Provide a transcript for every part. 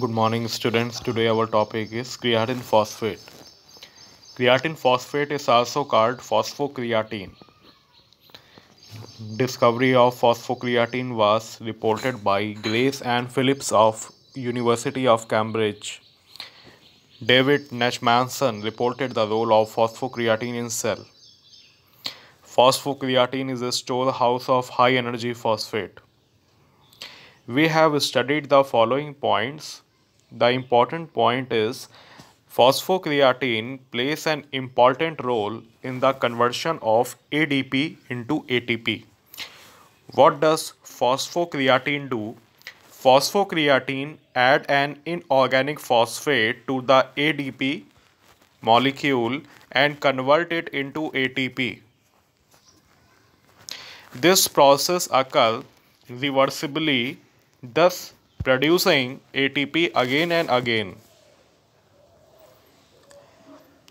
Good morning students. Today our topic is creatine phosphate. Creatine phosphate is also called phosphocreatine. Discovery of phosphocreatine was reported by Grace and Phillips of University of Cambridge. David Nachmanson reported the role of phosphocreatine in cell. Phosphocreatine is a storehouse of high energy phosphate we have studied the following points the important point is phosphocreatine plays an important role in the conversion of ADP into ATP. What does phosphocreatine do? Phosphocreatine add an inorganic phosphate to the ADP molecule and convert it into ATP. This process occurs reversibly, thus producing ATP again and again.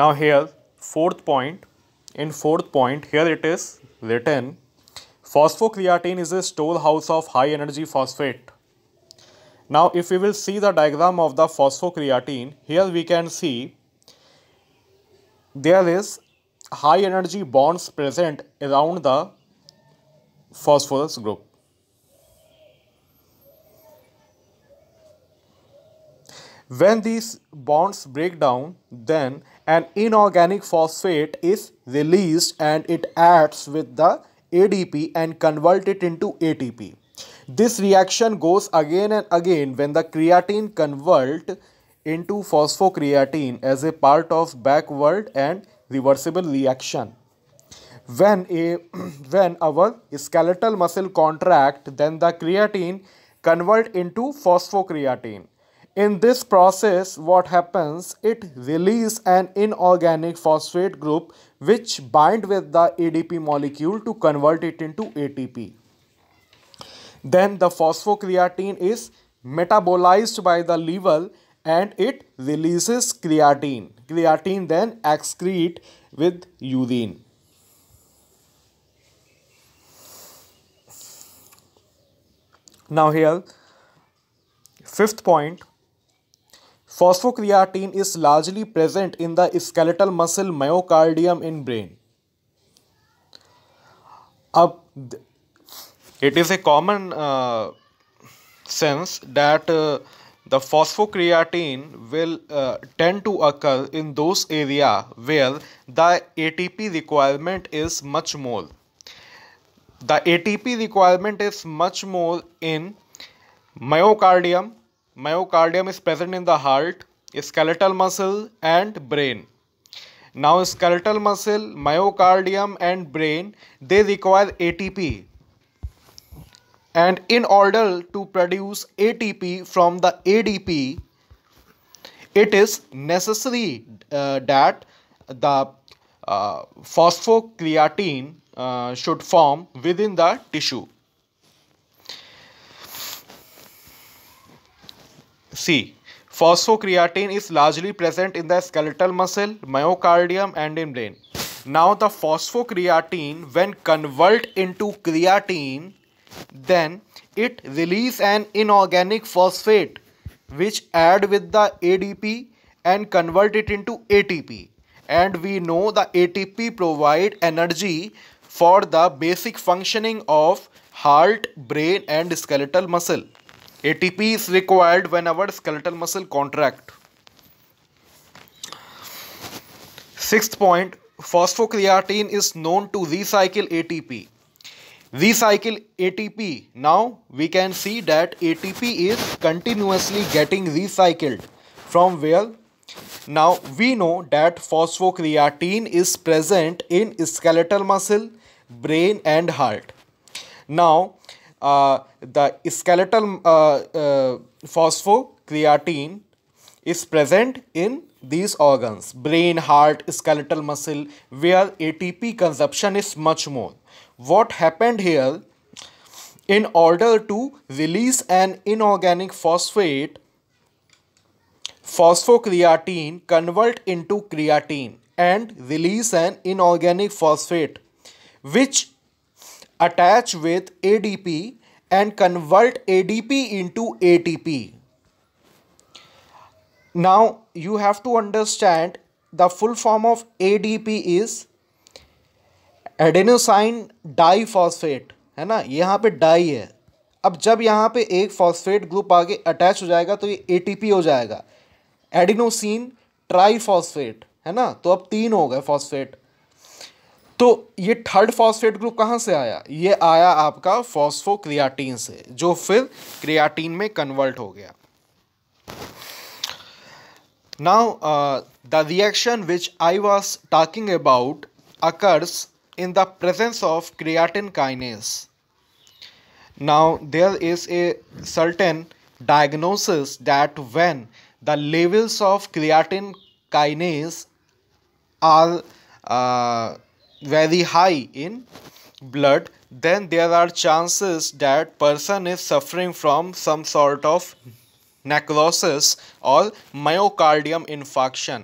Now here fourth point, in fourth point here it is written phosphocreatine is a storehouse of high energy phosphate. Now if we will see the diagram of the phosphocreatine, here we can see there is high energy bonds present around the phosphorus group. When these bonds break down, then an inorganic phosphate is released and it adds with the ADP and convert it into ATP. This reaction goes again and again when the creatine convert into phosphocreatine as a part of backward and reversible reaction. When, a, when our skeletal muscle contract, then the creatine convert into phosphocreatine in this process, what happens? It release an inorganic phosphate group which bind with the ADP molecule to convert it into ATP. Then the phosphocreatine is metabolized by the liver and it releases creatine. Creatine then excrete with urine. Now here, fifth point, Phosphocreatine is largely present in the skeletal muscle myocardium in brain. Uh, it is a common uh, sense that uh, the phosphocreatine will uh, tend to occur in those area where the ATP requirement is much more. The ATP requirement is much more in myocardium Myocardium is present in the heart, skeletal muscle and brain. Now skeletal muscle, myocardium and brain, they require ATP. And in order to produce ATP from the ADP, it is necessary uh, that the uh, phosphocreatine uh, should form within the tissue. C. Phosphocreatine is largely present in the skeletal muscle, myocardium and in brain. Now the phosphocreatine when convert into creatine then it release an inorganic phosphate which add with the ADP and convert it into ATP and we know the ATP provide energy for the basic functioning of heart, brain and skeletal muscle. ATP is required whenever skeletal muscle contract. Sixth point, phosphocreatine is known to recycle ATP. Recycle ATP. Now we can see that ATP is continuously getting recycled. From where? Now we know that phosphocreatine is present in skeletal muscle, brain and heart. Now uh, the skeletal uh, uh, phosphocreatine is present in these organs brain heart skeletal muscle where atp consumption is much more what happened here in order to release an inorganic phosphate phosphocreatine convert into creatine and release an inorganic phosphate which attach with ADP and convert ADP into ATP. Now you have to understand the full form of ADP is adenosine diphosphate है ना यहाँ पे die है अब जब यहाँ पे एक फॉस्फेट ग्रुप आगे अटैच हो जाएगा तो ये एटीपी हो जाएगा एडिनोसिन ट्राई फॉस्फेट है ना तो अब तीन हो गए फॉस्फेट तो ये थर्ड फॉस्फेट ग्रुप कहाँ से आया ये आया आपका फॉस्फो क्रियाटीन से जो फिर क्रियाटीन में कन्वर्ट हो गया now the reaction which I was talking about occurs in the presence of creatine kinase now there is a certain diagnosis that when the levels of creatine kinase are very high in blood then there are chances that person is suffering from some sort of necrosis और myocardium infarction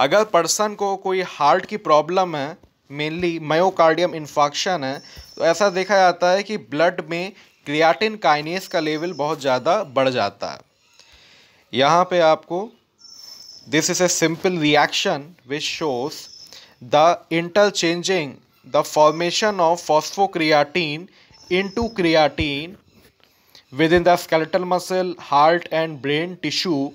अगर person को कोई heart की problem है mainly myocardium infarction है तो ऐसा देखा जाता है कि ब्लड में क्रियाटिन काइनेस का लेवल बहुत ज़्यादा बढ़ जाता है यहाँ पे आपको this is a simple reaction which shows the interchanging the formation of phosphocreatine into creatine within the skeletal muscle, heart and brain tissue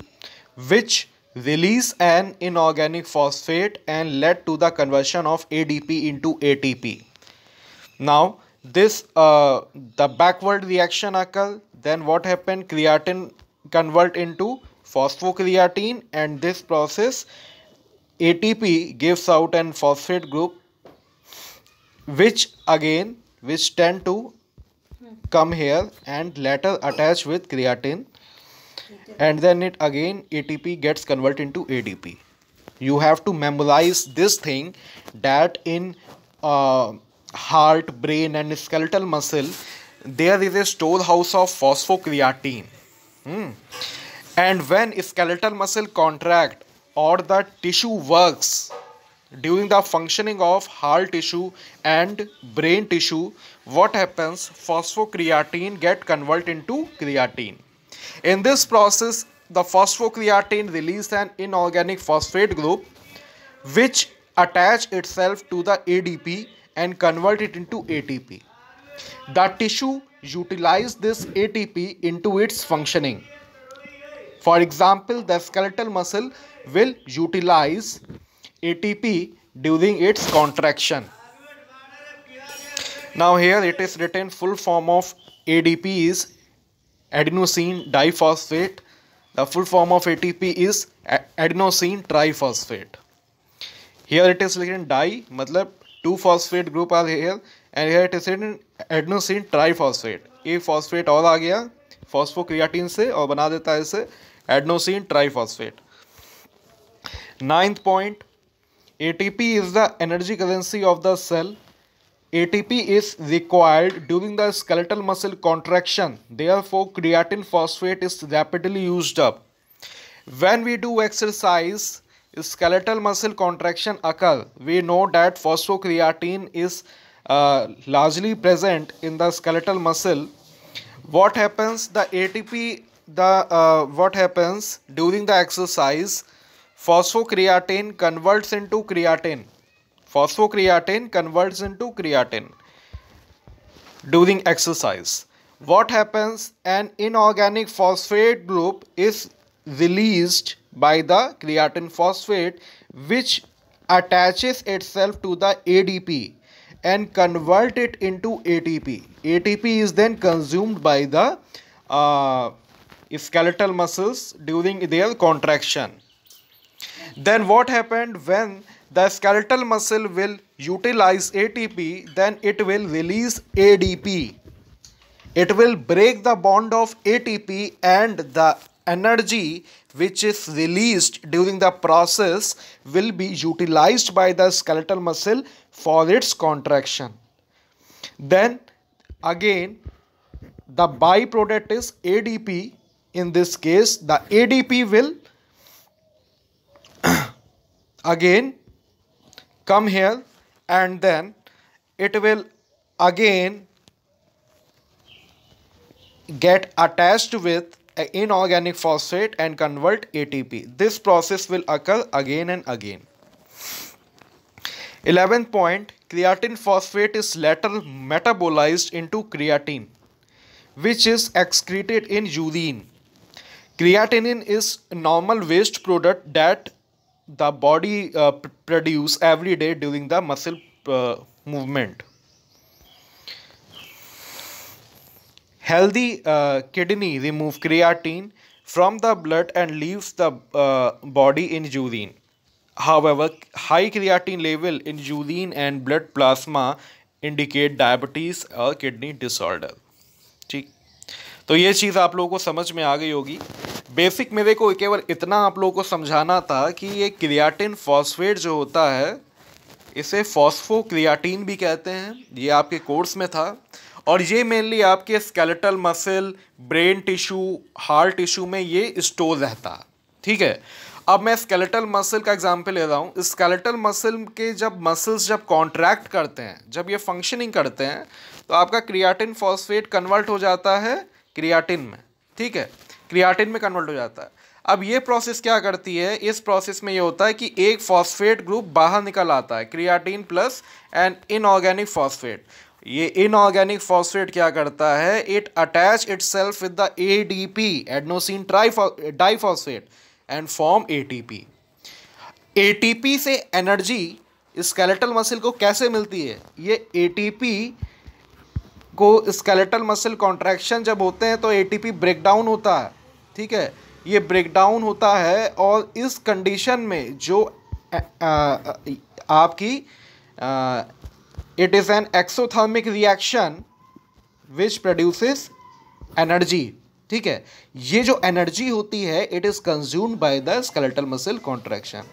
which release an inorganic phosphate and led to the conversion of ADP into ATP. Now this uh, the backward reaction occur then what happened creatine convert into phosphocreatine and this process ATP gives out an phosphate group which again which tend to come here and later attach with creatine and then it again ATP gets converted into ADP. You have to memorize this thing that in uh, heart, brain and skeletal muscle there is a storehouse of phosphocreatine. Hmm. And when skeletal muscle contract or the tissue works during the functioning of heart tissue and brain tissue what happens phosphocreatine get converted into creatine in this process the phosphocreatine release an inorganic phosphate group which attach itself to the ADP and convert it into ATP the tissue utilize this ATP into its functioning For example, the skeletal muscle will utilize ATP during its contraction. Now here it is written full form of ADP is adenosine diphosphate. The full form of ATP is adenosine triphosphate. Here it is written di, मतलब two phosphate group are here and here it is written adenosine triphosphate. एक phosphate और आ गया फॉस्फोक्रियाटीन से और बना देता है इसे adenosine triphosphate. Ninth point ATP is the energy currency of the cell. ATP is required during the skeletal muscle contraction. Therefore, creatine phosphate is rapidly used up. When we do exercise, skeletal muscle contraction occur. We know that phosphocreatine is uh, largely present in the skeletal muscle. What happens? The ATP the uh, what happens during the exercise phosphocreatine converts into creatine phosphocreatine converts into creatine during exercise what happens an inorganic phosphate group is released by the creatine phosphate which attaches itself to the ADP and convert it into ATP. ATP is then consumed by the uh, skeletal muscles during their contraction. Then what happened when the skeletal muscle will utilize ATP, then it will release ADP. It will break the bond of ATP and the energy which is released during the process will be utilized by the skeletal muscle for its contraction. Then again the byproduct is ADP in this case the ADP will again come here and then it will again get attached with inorganic phosphate and convert ATP. This process will occur again and again. 11th point creatine phosphate is later metabolized into creatine which is excreted in urine creatinine is a normal waste product that the body uh, produce every day during the muscle uh, movement healthy uh, kidney remove creatine from the blood and leaves the uh, body in urine however high creatine level in urine and blood plasma indicate diabetes or kidney disorder ठीक तो ये चीज़ आप लोगों को समझ में आ गई होगी बेसिक मेरे को केवल इतना आप लोगों को समझाना था कि ये क्रियाटिन फॉस्फेट जो होता है इसे फॉस्फो क्रियाटीन भी कहते हैं ये आपके कोर्स में था और ये मेनली आपके skeletal muscle brain tissue heart tissue में ये स्टोर रहता ठीक है अब मैं स्केलेटल मसल का एग्जांपल ले रहा हूँ स्केलेटल मसल के जब मसल्स जब कॉन्ट्रैक्ट करते हैं जब ये फंक्शनिंग करते हैं तो आपका क्रियाटिन फॉस्फेट कन्वर्ट हो जाता है क्रियाटिन में ठीक है क्रियाटिन में कन्वर्ट हो जाता है अब ये प्रोसेस क्या करती है इस प्रोसेस में ये होता है कि एक फॉस्फेट ग्रुप बाहर निकल आता है creatine plus and inorganic phosphate ये इनऑर्गेनिक फॉस्फेट क्या करता है it attach itself with the A D P adenosine phosphate and form A T P A T P से एनर्जी स्केलेटल मसल को कैसे मिलती है ये ए टी पी को स्केलेटल मसल कॉन्ट्रैक्शन जब होते हैं तो एटीपी ब्रेकडाउन होता है ठीक है ये ब्रेकडाउन होता है और इस कंडीशन में जो आ, आ, आपकी it is an exothermic reaction which produces energy ठीक है ये जो एनर्जी होती है it is consumed by the skeletal muscle contraction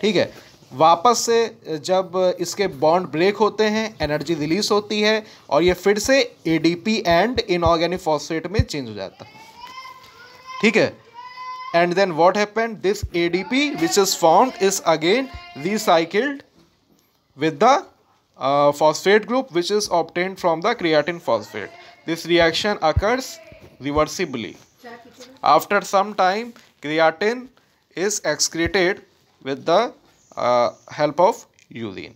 ठीक है वापस से जब इसके बॉन्ड ब्रेक होते हैं एनर्जी रिलीज होती है और ये फिर से A D P and inorganic phosphate में चेंज हो जाता है ठीक है and then what happen this A D P which is found is again recycled with the phosphate group which is obtain from the creatine phosphate this reaction occurs reversibly after some time creatine is excreted with the Uh, help of urine.